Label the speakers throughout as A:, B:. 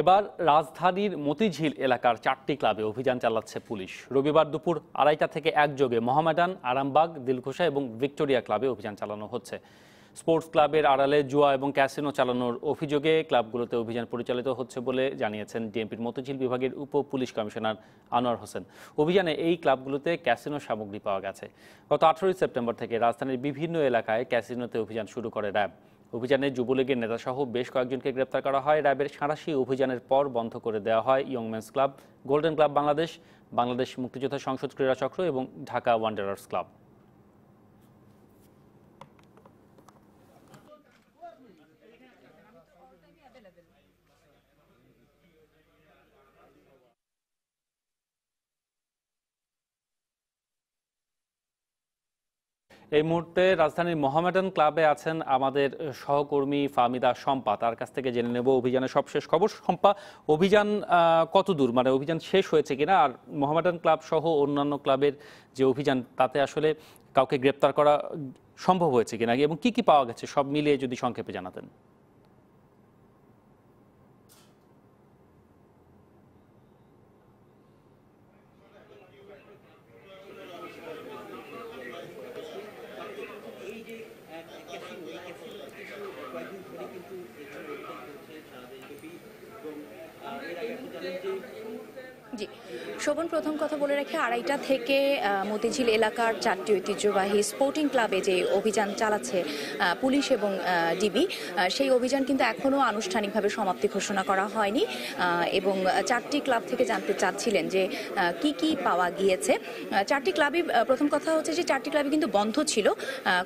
A: এবার রাজধানীর মতিঝিল এলাকার চারটি ক্লাবে অভিযান চালাচ্ছে পুলিশ রবিবার দুপুর আড়াইটা থেকে একযোগে মহামেডান আরামবাগ দিলকুশা এবং ভিক্টোরিয়া ক্লাবে অভিযান চালানো হচ্ছে স্পোর্টস ক্লাবের আড়ালে জুয়া এবং ক্যাসিনো চালানোর অভিযোগে ক্লাবগুলোতে অভিযান পরিচালিত হচ্ছে বলে জানিয়েছেন ডিএমপির মতিঝিল বিভাগের উপ পুলিশ কমিশনার আনোয়ার হোসেন অভিযানে এই ক্লাবগুলোতে ক্যাসিনো সামগ্রী পাওয়া গেছে গত আঠারোই সেপ্টেম্বর থেকে রাজধানীর বিভিন্ন এলাকায় ক্যাসিনোতে অভিযান শুরু করে র্যাব অভিযানে যুবলীগের নেতাসহ বেশ কয়েকজনকে গ্রেপ্তার করা হয় র্যাবের সাঁড়াশি অভিযানের পর বন্ধ করে দেওয়া হয় young men's club golden club Bangladesh Bangladesh মুক্তিযোদ্ধা সংসদ ক্রীড়া চক্র এবং ঢাকা ওয়ান্ডারার্স ক্লাব এই মুহূর্তে রাজধানীর মহামেডান ক্লাবে আছেন আমাদের সহকর্মী ফামিদা শম্পা তার কাছ থেকে জেনে নেব অভিযানের সবশেষ খবর শম্পা অভিযান কত দূর মানে অভিযান শেষ হয়েছে কিনা আর মহামেডান ক্লাব সহ অন্যান্য ক্লাবের যে অভিযান তাতে আসলে কাউকে গ্রেপ্তার করা সম্ভব হয়েছে কিনা এবং কি কি পাওয়া গেছে সব মিলিয়ে যদি সংক্ষেপে জানাতেন
B: Thank you.
C: জি শোভন প্রথম কথা বলে রেখে আড়াইটা থেকে মতিঝিল এলাকার চারটি ঐতিহ্যবাহী স্পোর্টিং ক্লাবে যে অভিযান চালাচ্ছে পুলিশ এবং ডিবি সেই অভিযান কিন্তু এখনও আনুষ্ঠানিকভাবে সমাপ্তি ঘোষণা করা হয়নি এবং চারটি ক্লাব থেকে জানতে চাচ্ছিলেন যে কি কি পাওয়া গিয়েছে চারটি ক্লাবই প্রথম কথা হচ্ছে যে চারটি ক্লাবই কিন্তু বন্ধ ছিল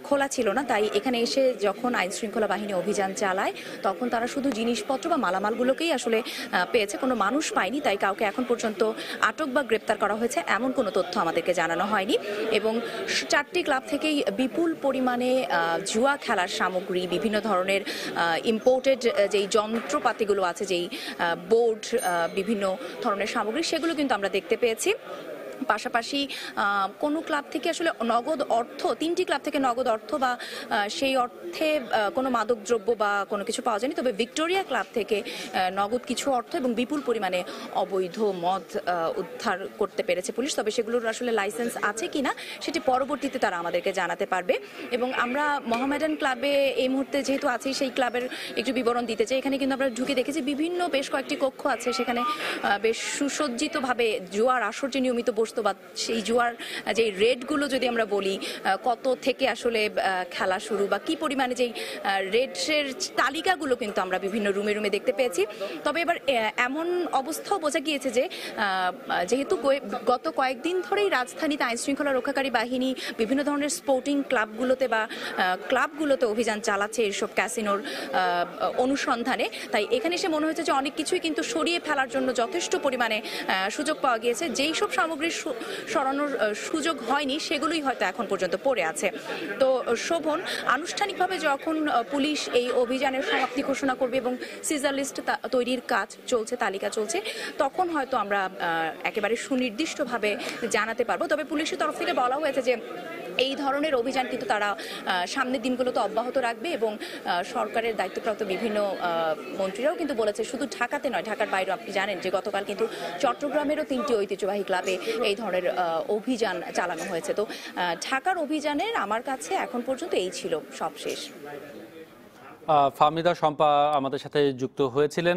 C: খোলা ছিল না তাই এখানে এসে যখন আইন শৃঙ্খলা বাহিনী অভিযান চালায় তখন তারা শুধু জিনিসপত্র বা মালামালগুলোকেই আসলে পেয়েছে কোনো মানুষ পায়নি তাই কাউকে এখন পর্যন্ত আটক বা গ্রেপ্তার করা হয়েছে এমন কোনো তথ্য আমাদেরকে জানানো হয়নি এবং চারটি ক্লাব থেকেই বিপুল পরিমাণে জুয়া খেলার সামগ্রী বিভিন্ন ধরনের ইম্পোর্টেড যেই যন্ত্রপাতিগুলো আছে যেই বোর্ড বিভিন্ন ধরনের সামগ্রী সেগুলো কিন্তু আমরা দেখতে পেয়েছি পাশাপাশি কোনো ক্লাব থেকে আসলে নগদ অর্থ তিনটি ক্লাব থেকে নগদ অর্থ বা সেই অর্থে কোনো মাদকদ্রব্য বা কোনো কিছু পাওয়া যায়নি তবে ভিক্টোরিয়া ক্লাব থেকে নগদ কিছু অর্থ এবং বিপুল পরিমাণে অবৈধ মদ উদ্ধার করতে পেরেছে পুলিশ তবে সেগুলোর আসলে লাইসেন্স আছে কি না সেটি পরবর্তীতে তারা আমাদেরকে জানাতে পারবে এবং আমরা মহামেডান ক্লাবে এই মুহূর্তে যেহেতু আছি সেই ক্লাবের একটু বিবরণ দিতে চাই এখানে কিন্তু আমরা ঢুকে দেখেছি বিভিন্ন বেশ কয়েকটি কক্ষ আছে সেখানে বেশ সুসজ্জিতভাবে জুয়ার আসরটি নিয়মিত বসে আসতো বা সেই জুয়ার যে রেডগুলো যদি আমরা বলি কত থেকে আসলে খেলা শুরু বা কি পরিমাণে যেই রেডসের তালিকাগুলো কিন্তু আমরা বিভিন্ন রুমে রুমে দেখতে পেয়েছি তবে এবার এমন অবস্থাও বোঝা গিয়েছে যে যেহেতু গত কয়েকদিন ধরেই রাজধানীতে শৃঙ্খলা রক্ষাকারী বাহিনী বিভিন্ন ধরনের স্পোর্টিং ক্লাবগুলোতে বা ক্লাবগুলোতে অভিযান চালাচ্ছে এইসব ক্যাসিনোর অনুসন্ধানে তাই এখানে এসে মনে হয়েছে যে অনেক কিছুই কিন্তু সরিয়ে ফেলার জন্য যথেষ্ট পরিমাণে সুযোগ পাওয়া গিয়েছে যেই সব সামগ্রীর সরানোর সুযোগ হয়নি সেগুলোই হয়তো এখন পর্যন্ত পড়ে আছে তো শোভন আনুষ্ঠানিকভাবে যখন পুলিশ এই অভিযানের সমাপ্তি ঘোষণা করবে এবং সিজার লিস্ট তৈরির কাজ চলছে তালিকা চলছে তখন হয়তো আমরা একেবারে সুনির্দিষ্টভাবে জানাতে পারবো তবে পুলিশের তরফ থেকে বলা হয়েছে যে এই ধরনের অভিযান কিন্তু তারা সামনের দিনগুলোতে অব্যাহত রাখবে এবং সরকারের দায়িত্বপ্রাপ্ত বিভিন্ন মন্ত্রীরাও কিন্তু বলেছে শুধু ঢাকাতে নয় ঢাকার বাইরে আপনি জানেন যে গতকাল কিন্তু চট্টগ্রামেরও তিনটি ঐতিহ্যবাহী ক্লাবে এই ধরনের অভিযান চালানো হয়েছে তো ঢাকার অভিযানের আমার কাছে এখন পর্যন্ত এই ছিল সবশেষ
A: ফাহমিদা শম্পা আমাদের সাথে যুক্ত হয়েছিলেন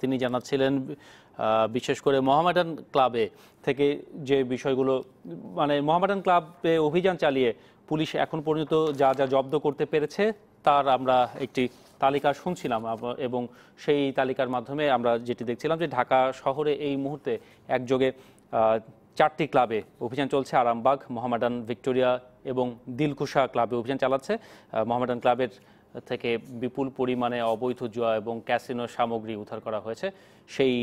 A: তিনি জানাচ্ছিলেন বিশেষ করে মোহামেডান ক্লাবে থেকে যে বিষয়গুলো মানে মোহামেডান ক্লাবে অভিযান চালিয়ে পুলিশ এখন পর্যন্ত যা যা জব্দ করতে পেরেছে তার আমরা একটি তালিকা শুনছিলাম এবং সেই তালিকার মাধ্যমে আমরা যেটি দেখছিলাম যে ঢাকা শহরে এই মুহূর্তে একযোগে চারটি ক্লাবে অভিযান চলছে আরামবাগ মোহামেডান ভিক্টোরিয়া এবং দিলকুশা ক্লাবে অভিযান চালাচ্ছে মোহামেডান ক্লাবের থেকে বিপুল পরিমাণে অবৈধ জুয়া এবং ক্যাসিনো সামগ্রী উদ্ধার করা হয়েছে সেই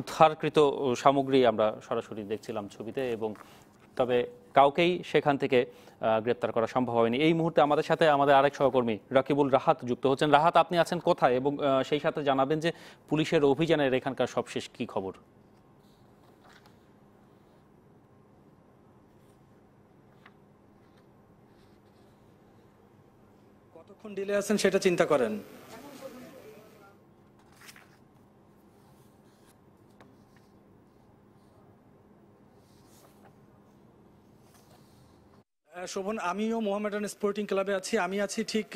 A: উদ্ধারকৃত সামগ্রী আমরা সরাসরি দেখছিলাম ছবিতে এবং তবে কাউকেই সেখান থেকে গ্রেপ্তার করা সম্ভব হয়নি এই মুহূর্তে আমাদের সাথে আমাদের আরেক সহকর্মী রাকিবুল রাহাত যুক্ত হচ্ছেন রাহাত আপনি আছেন কোথায় এবং সেই সাথে জানাবেন যে পুলিশের অভিযানের এখানকার সবশেষ কি খবর
B: ডিলে আছেন সেটা চিন্তা করেন শোভন আমিও মোহামেডান স্পোর্টিং ক্লাবে আছি আমি আছি ঠিক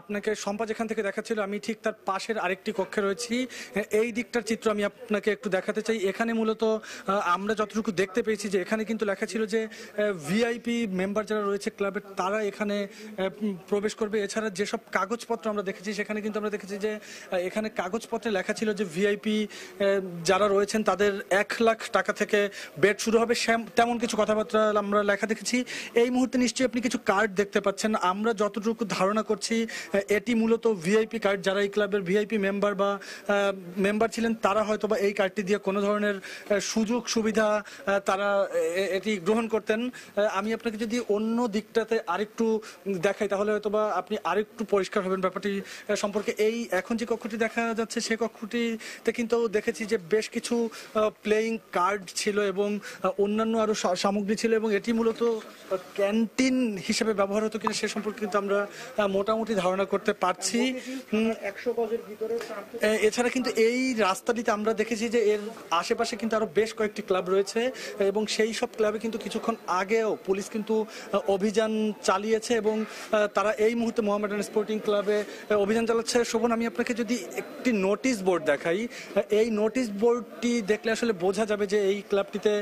B: আপনাকে সম্পা যেখান থেকে দেখাচ্ছিল আমি ঠিক তার পাশের আরেকটি কক্ষে রয়েছি এই দিকটার চিত্র আমি আপনাকে একটু দেখাতে চাই এখানে মূলত আমরা যতটুকু দেখতে পেয়েছি যে এখানে কিন্তু লেখা ছিল যে ভিআইপি মেম্বার যারা রয়েছে ক্লাবের তারা এখানে প্রবেশ করবে এছাড়া যেসব কাগজপত্র আমরা দেখেছি সেখানে কিন্তু আমরা দেখেছি যে এখানে কাগজপত্রে লেখা ছিল যে ভিআইপি যারা রয়েছেন তাদের এক লাখ টাকা থেকে বেড শুরু হবে তেমন কিছু কথাবার্তা আমরা লেখা দেখেছি এই মুহূর্তে এটিতে নিশ্চয়ই আপনি কিছু কার্ড দেখতে পাচ্ছেন আমরা যতটুকু ধারণা করছি এটি মূলত ভিআইপি কার্ড যারা এই ক্লাবের ভিআইপি মেম্বার বা মেম্বার ছিলেন তারা হয়তো বা এই কার্ডটি দিয়ে কোনো ধরনের সুযোগ সুবিধা তারা এটি গ্রহণ করতেন আমি আপনাকে যদি অন্য দিকটাতে আরেকটু দেখাই তাহলে হয়তো বা আপনি আরেকটু পরিষ্কার হবেন ব্যাপারটি সম্পর্কে এই এখন যে কক্ষটি দেখা যাচ্ছে সে কক্ষটিতে কিন্তু দেখেছি যে বেশ কিছু প্লেয়িং কার্ড ছিল এবং অন্যান্য আরও সামগ্রী ছিল এবং এটি মূলত ক্যান ক্যান্টিন হিসেবে ব্যবহার হতো কিনা সে সম্পর্কে কিন্তু আমরা মোটামুটি ধারণা করতে পারছি এছাড়া কিন্তু এই রাস্তাটিতে আমরা দেখেছি যে এর আশেপাশে কিন্তু আরো বেশ কয়েকটি ক্লাব রয়েছে এবং সেই সব ক্লাবে কিন্তু কিছুক্ষণ আগেও পুলিশ কিন্তু অভিযান চালিয়েছে এবং তারা এই মুহূর্তে মোহামেডান স্পোর্টিং ক্লাবে অভিযান চালাচ্ছে শোভন আমি আপনাকে যদি একটি নোটিশ বোর্ড দেখাই এই নোটিশ বোর্ডটি দেখলে আসলে বোঝা যাবে যে এই ক্লাবটিতে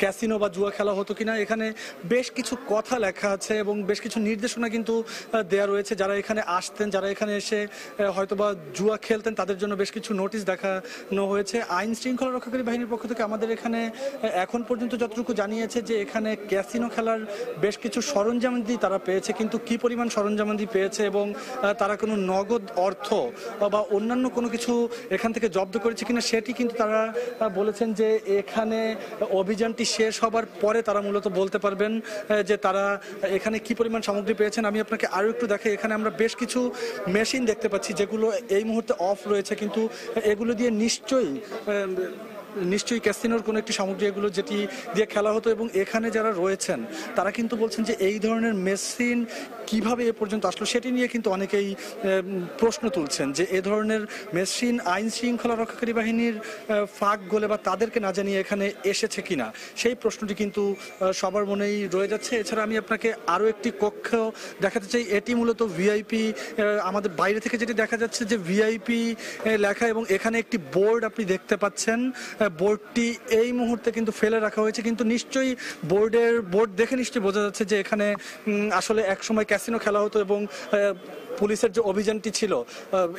B: ক্যাসিনো বা জুয়া খেলা হতো কিনা এখানে বেশ কিছু কিছু কথা লেখা আছে এবং বেশ কিছু নির্দেশনা কিন্তু দেয়া রয়েছে যারা এখানে আসতেন যারা এখানে এসে হয়তোবা জুয়া খেলতেন তাদের জন্য বেশ কিছু নোটিশ দেখানো হয়েছে আইন শৃঙ্খলা রক্ষাকারী বাহিনীর পক্ষ থেকে আমাদের এখানে এখন পর্যন্ত যতটুকু জানিয়েছে যে এখানে ক্যাসিনো খেলার বেশ কিছু সরঞ্জামাদি তারা পেয়েছে কিন্তু কি পরিমাণ সরঞ্জামাদি পেয়েছে এবং তারা কোনো নগদ অর্থ বা অন্যান্য কোনো কিছু এখান থেকে জব্দ করেছে কিনা সেটি কিন্তু তারা বলেছেন যে এখানে অভিযানটি শেষ হবার পরে তারা মূলত বলতে পারবেন যে তারা এখানে কি পরিমাণ সামগ্রী পেয়েছেন আমি আপনাকে আরও একটু দেখে এখানে আমরা বেশ কিছু মেশিন দেখতে পাচ্ছি যেগুলো এই মুহূর্তে অফ রয়েছে কিন্তু এগুলো দিয়ে নিশ্চয়ই নিশ্চয়ই ক্যাসিনোর কোনো একটি সামগ্রী এগুলো যেটি দিয়ে খেলা হতো এবং এখানে যারা রয়েছেন তারা কিন্তু বলছেন যে এই ধরনের মেশিন কিভাবে এ পর্যন্ত আসলো সেটি নিয়ে কিন্তু অনেকেই প্রশ্ন তুলছেন যে এ ধরনের মেশিন আইন শৃঙ্খলা রক্ষাকারী বাহিনীর ফাঁক গোলে বা তাদেরকে না জানিয়ে এখানে এসেছে কিনা সেই প্রশ্নটি কিন্তু সবার মনেই রয়ে যাচ্ছে এছাড়া আমি আপনাকে আরও একটি কক্ষ দেখাতে চাই এটি মূলত ভিআইপি আমাদের বাইরে থেকে যেটি দেখা যাচ্ছে যে ভিআইপি লেখা এবং এখানে একটি বোর্ড আপনি দেখতে পাচ্ছেন বোর্ডটি এই মুহূর্তে কিন্তু ফেলে রাখা হয়েছে কিন্তু নিশ্চয়ই বোর্ডের বোর্ড দেখে নিশ্চয়ই বোঝা যাচ্ছে যে এখানে আসলে একসময় ক্যাসিনো খেলা হতো এবং পুলিশের যে অভিযানটি ছিল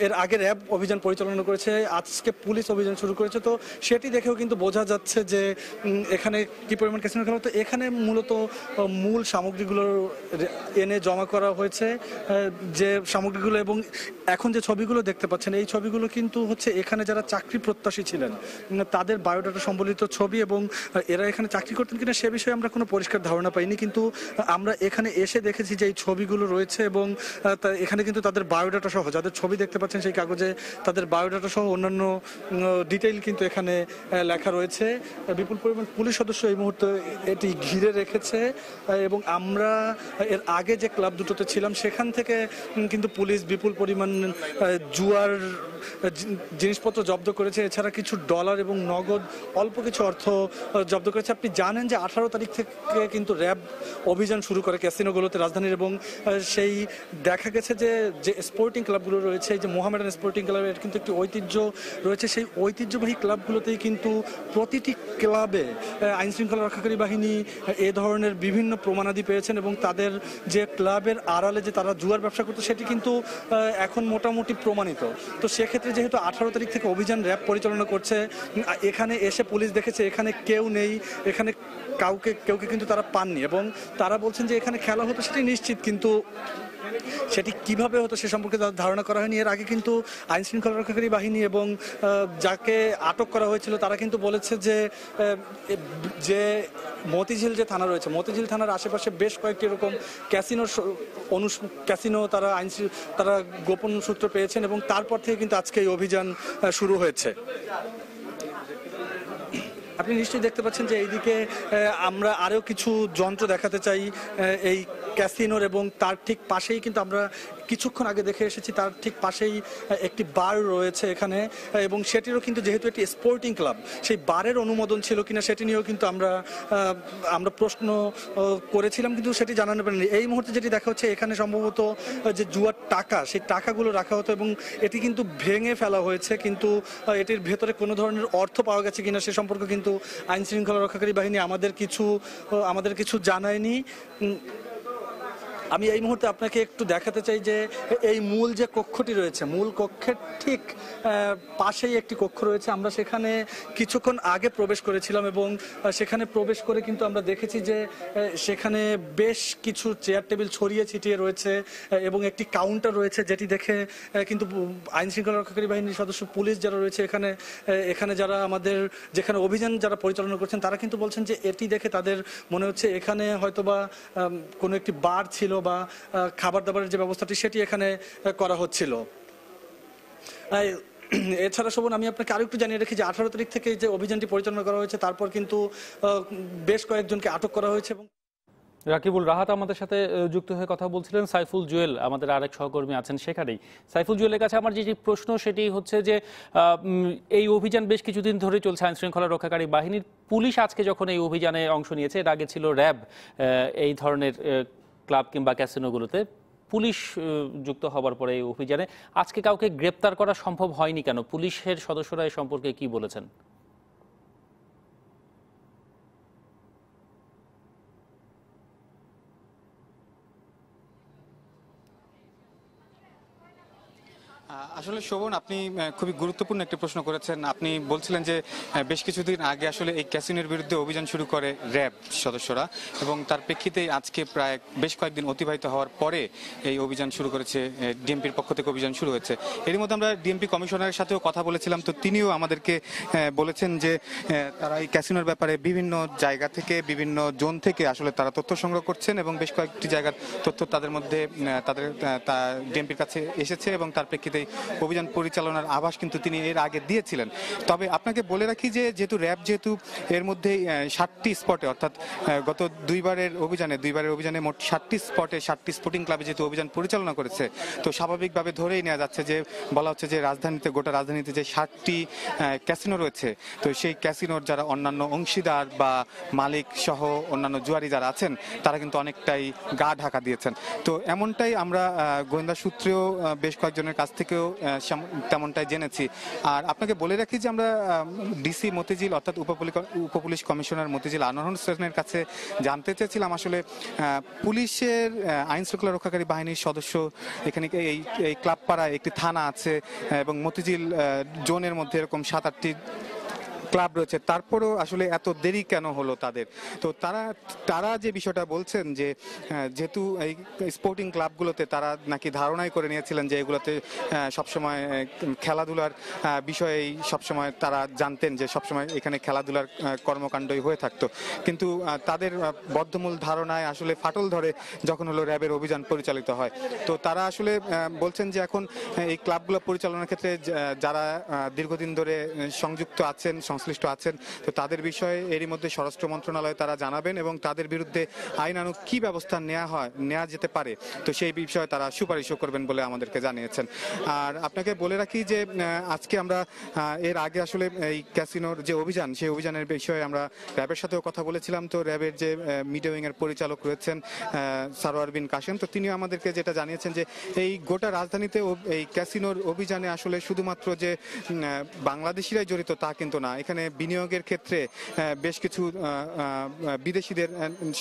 B: এর আগে র্যাব অভিযান পরিচালনা করেছে আজকে পুলিশ অভিযান শুরু করেছে তো সেটি দেখেও কিন্তু বোঝা যাচ্ছে যে এখানে কি পরিমাণ ক্যাসিনো খেলা হতো এখানে মূলত মূল সামগ্রীগুলো এনে জমা করা হয়েছে যে সামগ্রীগুলো এবং এখন যে ছবিগুলো দেখতে পাচ্ছেন এই ছবিগুলো কিন্তু হচ্ছে এখানে যারা চাকরি প্রত্যাশী ছিলেন তাদের তাদের বায়োডাটা সম্বলিত ছবি এবং এরা এখানে চাকরি করতেন কিনা সে বিষয়ে আমরা কোনো পরিষ্কার ধারণা পাইনি কিন্তু আমরা এখানে এসে দেখেছি যে এই ছবিগুলো রয়েছে এবং এখানে কিন্তু তাদের বায়োডাটা সহ যাদের ছবি দেখতে পাচ্ছেন সেই কাগজে তাদের বায়োডাটা সহ অন্যান্য ডিটেইল কিন্তু এখানে লেখা রয়েছে বিপুল পরিমাণ পুলিশ সদস্য এই মুহূর্তে এটি ঘিরে রেখেছে এবং আমরা এর আগে যে ক্লাব দুটোতে ছিলাম সেখান থেকে কিন্তু পুলিশ বিপুল পরিমাণ জুয়ার জিনিসপত্র জব্দ করেছে এছাড়া কিছু ডলার এবং নগদ অল্প কিছু অর্থ জব্দ করেছে আপনি জানেন যে আঠারো তারিখ থেকে কিন্তু র্যাব অভিযান শুরু করে ক্যাসিনোগুলোতে রাজধানীর এবং সেই দেখা গেছে যে যে স্পোর্টিং ক্লাবগুলো রয়েছে যে মোহামেডান স্পোর্টিং ক্লাবের কিন্তু একটি ঐতিহ্য রয়েছে সেই ঐতিহ্যবাহী ক্লাবগুলোতেই কিন্তু প্রতিটি ক্লাবে আইন শৃঙ্খলা রক্ষাকারী বাহিনী এ ধরনের বিভিন্ন প্রমাণাদি পেয়েছেন এবং তাদের যে ক্লাবের আড়ালে যে তারা জুয়ার ব্যবসা করতো সেটি কিন্তু এখন মোটামুটি প্রমাণিত তো সেক্ষেত্রে যেহেতু আঠারো তারিখ থেকে অভিযান র্যাব পরিচালনা করছে এখানে এসে পুলিশ দেখেছে এখানে কেউ নেই এখানে কাউকে কেউকে কিন্তু তারা পাননি এবং তারা বলছেন যে এখানে খেলা হতো সেটি নিশ্চিত কিন্তু সেটি কিভাবে হতো সে সম্পর্কে তাদের ধারণা করা হয়নি এর আগে কিন্তু আইন শৃঙ্খলা রক্ষাকারী বাহিনী এবং যাকে আটক করা হয়েছিল তারা কিন্তু বলেছে যে যে মতিঝিল যে থানা রয়েছে মতিঝিল থানার আশেপাশে বেশ কয়েকটি এরকম ক্যাসিনো অনু ক্যাসিনো তারা আইন তারা গোপন সূত্র পেয়েছেন এবং তারপর থেকে কিন্তু আজকে এই অভিযান শুরু হয়েছে আপনি নিশ্চয়ই দেখতে পাচ্ছেন যে এইদিকে আমরা আরও কিছু যন্ত্র দেখাতে চাই এই ক্যাসিনোর এবং তার ঠিক পাশেই কিন্তু আমরা কিছুক্ষণ আগে দেখে এসেছি তার ঠিক পাশেই একটি বার রয়েছে এখানে এবং সেটিরও কিন্তু যেহেতু একটি স্পোর্টিং ক্লাব সেই বারের অনুমোদন ছিল কিনা সেটি নিয়েও কিন্তু আমরা আমরা প্রশ্ন করেছিলাম কিন্তু সেটি জানানো পারিনি এই মুহূর্তে যেটি দেখা হচ্ছে এখানে সম্ভবত যে জুয়ার টাকা সেই টাকাগুলো রাখা হতো এবং এটি কিন্তু ভেঙে ফেলা হয়েছে কিন্তু এটির ভেতরে কোনো ধরনের অর্থ পাওয়া গেছে কিনা সে সম্পর্কে কিন্তু আইন শৃঙ্খলা রক্ষাকারী বাহিনী আমাদের কিছু আমাদের কিছু জানায়নি আমি এই মুহূর্তে আপনাকে একটু দেখাতে চাই যে এই মূল যে কক্ষটি রয়েছে মূল কক্ষের ঠিক পাশেই একটি কক্ষ রয়েছে আমরা সেখানে কিছুক্ষণ আগে প্রবেশ করেছিলাম এবং সেখানে প্রবেশ করে কিন্তু আমরা দেখেছি যে সেখানে বেশ কিছু চেয়ার টেবিল ছড়িয়ে ছিটিয়ে রয়েছে এবং একটি কাউন্টার রয়েছে যেটি দেখে কিন্তু আইন শৃঙ্খলা রক্ষাকারী বাহিনীর সদস্য পুলিশ যারা রয়েছে এখানে এখানে যারা আমাদের যেখানে অভিযান যারা পরিচালনা করছেন তারা কিন্তু বলছেন যে এটি দেখে তাদের মনে হচ্ছে এখানে হয়তোবা কোনো একটি বার ছিল বা খাবার দাবারের যে ব্যবস্থাটি সেটি এখানে করা হচ্ছিল এছাড়া শোভন আমি আপনাকে একটু জানিয়ে রাখি যে আঠারো তারিখ থেকে যে অভিযানটি পরিচালনা করা হয়েছে তারপর কিন্তু বেশ কয়েকজনকে আটক করা হয়েছে এবং
A: রাকিবুল রাহাত আমাদের সাথে যুক্ত হয়ে কথা বলছিলেন সাইফুল জুয়েল আমাদের আরেক সহকর্মী আছেন সেখানেই সাইফুল জুয়েলের কাছে আমার যেটি প্রশ্ন সেটি হচ্ছে যে এই অভিযান বেশ কিছুদিন ধরে চলছে আইন শৃঙ্খলা রক্ষাকারী বাহিনীর পুলিশ আজকে যখন এই অভিযানে অংশ নিয়েছে এর আগে ছিল র্যাব এই ধরনের ক্লাব কিংবা ক্যাসিনোগুলোতে পুলিশ যুক্ত হবার পরে এই অভিযানে আজকে কাউকে গ্রেপ্তার করা সম্ভব হয়নি কেন পুলিশের সদস্যরা এ সম্পর্কে কি বলেছেন
D: আসলে শোভন আপনি খুবই গুরুত্বপূর্ণ একটি প্রশ্ন করেছেন আপনি বলছিলেন যে বেশ কিছুদিন আগে আসলে এই ক্যাসিনোর বিরুদ্ধে অভিযান শুরু করে র্যাব সদস্যরা এবং তার প্রেক্ষিতে আজকে প্রায় বেশ কয়েকদিন অতিবাহিত হওয়ার পরে এই অভিযান শুরু করেছে ডিএমপির পক্ষ থেকে অভিযান শুরু হয়েছে এর মধ্যে আমরা ডিএমপি কমিশনারের সাথেও কথা বলেছিলাম তো তিনিও আমাদেরকে বলেছেন যে তারা এই ক্যাসিনোর ব্যাপারে বিভিন্ন জায়গা থেকে বিভিন্ন জোন থেকে আসলে তারা তথ্য সংগ্রহ করছেন এবং বেশ কয়েকটি জায়গার তথ্য তাদের মধ্যে তাদের ডিএমপির কাছে এসেছে এবং তার প্রেক্ষিতেই অভিযান পরিচালনার আভাস কিন্তু তিনি এর আগে দিয়েছিলেন তবে আপনাকে বলে রাখি যে যেহেতু র্যাব যেহেতু এর মধ্যে ষাটটি স্পটে অর্থাৎ গত দুইবারের অভিযানে দুইবারের অভিযানে মোট ষাটটি স্পটে ষাটটি স্পোর্টিং ক্লাবে যেহেতু অভিযান পরিচালনা করেছে তো স্বাভাবিকভাবে ধরেই নেওয়া যাচ্ছে যে বলা হচ্ছে যে রাজধানীতে গোটা রাজধানীতে যে ষাটটি ক্যাসিনো রয়েছে তো সেই ক্যাসিনোর যারা অন্যান্য অংশীদার বা মালিক সহ অন্যান্য জুয়ারি যারা আছেন তারা কিন্তু অনেকটাই গা ঢাকা দিয়েছেন তো এমনটাই আমরা গোয়েন্দা সূত্রেও বেশ কয়েকজনের কাছ থেকেও তেমনটাই জেনেছি আর আপনাকে বলে রাখি যে আমরা ডিসি মতিঝিল অর্থাৎ উপপুলিশ কমিশনার মতিঝিল আনোহন হোসেনের কাছে জানতে চেয়েছিলাম আসলে পুলিশের আইন শৃঙ্খলা রক্ষাকারী বাহিনীর সদস্য এখানে এই এই ক্লাবপাড়ায় একটি থানা আছে এবং মতিঝিল জোনের মধ্যে এরকম সাত আটটি ক্লাব রয়েছে তারপরেও আসলে এত দেরি কেন হলো তাদের তো তারা তারা যে বিষয়টা বলছেন যে হ্যাঁ, যেহেতু এই স্পোর্টিং ক্লাবগুলোতে তারা নাকি ধারণাই করে নিয়েছিলেন যে এগুলোতে হ্যাঁ, সবসময় খেলাধুলার বিষয়েই সবসময় তারা জানতেন যে সবসময় এখানে খেলাধুলার কর্মকাণ্ডই হয়ে থাকতো কিন্তু তাদের বদ্ধমূল ধারণায় আসলে ফাটল ধরে যখন হলো র্যাবের অভিযান পরিচালিত হয় তো তারা আসলে বলছেন যে এখন এই ক্লাবগুলো পরিচালনার ক্ষেত্রে যারা দীর্ঘদিন ধরে সংযুক্ত আছেন সংশ্লিষ্ট আছেন তো তাদের বিষয়ে এরই মধ্যে স্বরাষ্ট্র মন্ত্রণালয়ে তারা জানাবেন এবং তাদের বিরুদ্ধে আইনানুক কি ব্যবস্থা নেওয়া হয় নেওয়া যেতে পারে তো সেই বিষয়ে তারা সুপারিশও করবেন বলে আমাদেরকে জানিয়েছেন আর আপনাকে বলে রাখি যে আজকে আমরা এর আগে আসলে এই ক্যাসিনোর যে অভিযান সেই অভিযানের বিষয়ে আমরা র্যাবের সাথেও কথা বলেছিলাম তো র্যাবের যে মিডিয়া উইংয়ের পরিচালক রয়েছেন সারোয়ার বিন কাশেম তো তিনিও আমাদেরকে যেটা জানিয়েছেন যে এই গোটা রাজধানীতে এই ক্যাসিনোর অভিযানে আসলে শুধুমাত্র যে বাংলাদেশিরাই জড়িত তা কিন্তু না এখানে বিনিয়োগের ক্ষেত্রে বেশ কিছু বিদেশিদের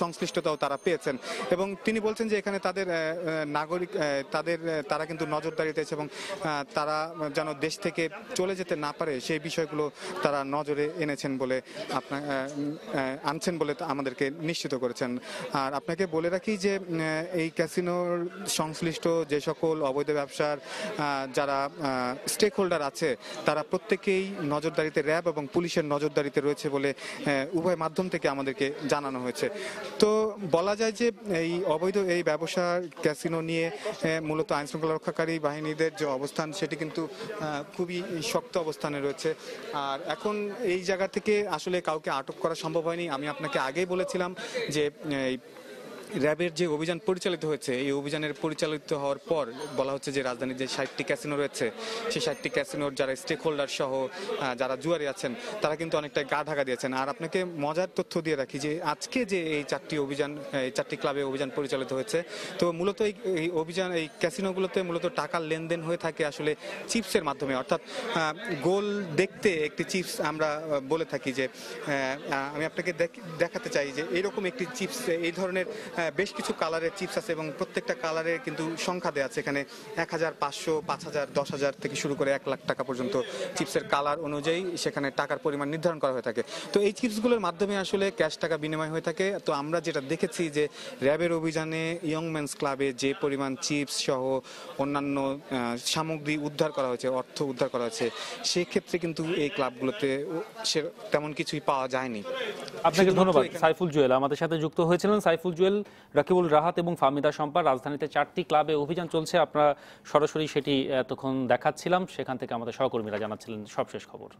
D: সংশ্লিষ্টতাও তারা পেয়েছেন এবং তিনি বলছেন যে এখানে তাদের নাগরিক তাদের তারা কিন্তু নজরদারি দিয়েছে এবং তারা যেন দেশ থেকে চলে যেতে না পারে সেই বিষয়গুলো তারা নজরে এনেছেন বলে আপনা আনছেন বলে আমাদেরকে নিশ্চিত করেছেন আর আপনাকে বলে রাখি যে এই ক্যাসিনোর সংশ্লিষ্ট যে সকল অবৈধ ব্যবসার যারা স্টেক হোল্ডার আছে তারা প্রত্যেকেই নজরদারিতে র্যাব এবং পুলিশের নজরদারিতে রয়েছে বলে উভয় মাধ্যম থেকে আমাদেরকে জানানো হয়েছে তো বলা যায় যে এই অবৈধ এই ব্যবসা ক্যাসিনো নিয়ে মূলত আইন শৃঙ্খলা রক্ষাকারী বাহিনীদের যে অবস্থান সেটি কিন্তু খুবই শক্ত অবস্থানে রয়েছে আর এখন এই জায়গা থেকে আসলে কাউকে আটক করা সম্ভব হয়নি আমি আপনাকে আগেই বলেছিলাম যে এই র্যাবের যে অভিযান পরিচালিত হয়েছে এই অভিযানের পরিচালিত হওয়ার পর বলা হচ্ছে যে রাজধানীর যে ষাটটি ক্যাসিনো রয়েছে সেই ষাটটি ক্যাসিনোর যারা স্টেক হোল্ডার সহ যারা জুয়ারি আছেন তারা কিন্তু অনেকটা গা ঢাকা দিয়েছেন আর আপনাকে মজার তথ্য দিয়ে রাখি যে আজকে যে এই চারটি অভিযান এই চারটি ক্লাবে অভিযান পরিচালিত হয়েছে তো মূলত এই অভিযান এই ক্যাসিনোগুলোতে মূলত টাকার লেনদেন হয়ে থাকে আসলে চিপসের মাধ্যমে অর্থাৎ গোল দেখতে একটি চিপস আমরা বলে থাকি যে আমি আপনাকে দেখাতে চাই যে এরকম একটি চিপস এই ধরনের হ্যাঁ, বেশ কিছু কালারের চিপস আছে এবং প্রত্যেকটা কালারের কিন্তু সংখ্যা দেওয়া আছে এখানে এক হাজার পাঁচশো পাঁচ হাজার দশ হাজার থেকে শুরু করে এক লাখ টাকা পর্যন্ত চিপসের কালার অনুযায়ী সেখানে টাকার পরিমাণ নির্ধারণ করা হয়ে থাকে তো এই চিপসগুলোর মাধ্যমে আসলে ক্যাশ টাকা বিনিময় হয়ে থাকে তো আমরা যেটা দেখেছি যে র্যাবের অভিযানে ইয়ংম্যানস ক্লাবে যে পরিমাণ চিপস সহ অন্যান্য সামগ্রী উদ্ধার করা হয়েছে অর্থ উদ্ধার করা হয়েছে সেক্ষেত্রে কিন্তু এই ক্লাবগুলোতে সে তেমন কিছুই পাওয়া যায়নি আপনাকে ধন্যবাদ সাইফুল জুয়েল আমাদের
A: সাথে যুক্ত হয়েছিলেন সাইফুল জুয়েল রাকিবুল রাহাত এবং ফাহমিদা সম্পার রাজধানীতে চারটি ক্লাবে অভিযান চলছে আপনারা সরাসরি সেটি এতক্ষণ দেখাচ্ছিলাম সেখান থেকে আমাদের সহকর্মীরা জানাচ্ছিলেন সবশেষ খবর